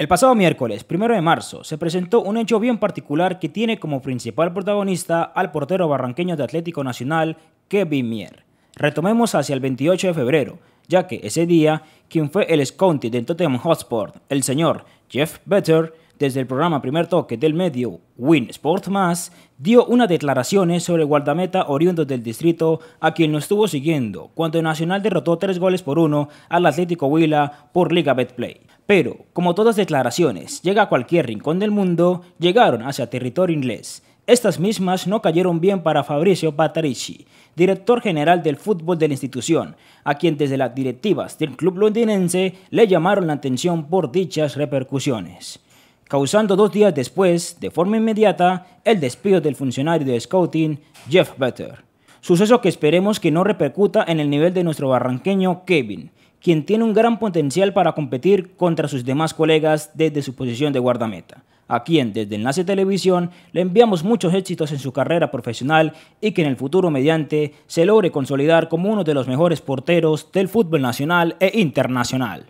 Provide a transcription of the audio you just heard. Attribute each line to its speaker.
Speaker 1: El pasado miércoles, primero de marzo, se presentó un hecho bien particular que tiene como principal protagonista al portero barranqueño de Atlético Nacional, Kevin Mier. Retomemos hacia el 28 de febrero, ya que ese día, quien fue el scouting del Tottenham Hotspur, el señor Jeff Better, desde el programa Primer Toque del medio Win Sports Más, dio unas declaraciones sobre el guardameta oriundo del distrito a quien lo estuvo siguiendo cuando el Nacional derrotó tres goles por uno al Atlético Huila por Liga Betplay. Pero, como todas declaraciones, llega a cualquier rincón del mundo, llegaron hacia territorio inglés. Estas mismas no cayeron bien para Fabricio Patarici, director general del fútbol de la institución, a quien desde las directivas del club londinense le llamaron la atención por dichas repercusiones, causando dos días después, de forma inmediata, el despido del funcionario de scouting Jeff Better. Suceso que esperemos que no repercuta en el nivel de nuestro barranqueño Kevin, quien tiene un gran potencial para competir contra sus demás colegas desde su posición de guardameta, a quien desde Enlace Televisión le enviamos muchos éxitos en su carrera profesional y que en el futuro mediante se logre consolidar como uno de los mejores porteros del fútbol nacional e internacional.